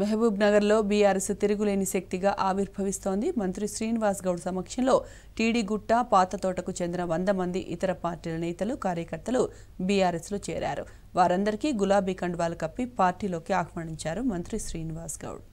మహబూబ్ నగర్లో బీఆర్ఎస్ తిరుగులేని శక్తిగా ఆవిర్భవిస్తోంది మంత్రి శ్రీనివాస్ గౌడ్ సమక్షంలో టీడీగుట్ట తోటకు చెందిన వంద మంది ఇతర పార్టీల నేతలు కార్యకర్తలు బీఆర్ఎస్లో చేరారు వారందరికీ గులాబీ కండువాలు కప్పి పార్టీలోకి ఆహ్వానించారు మంత్రి శ్రీనివాస్ గౌడ్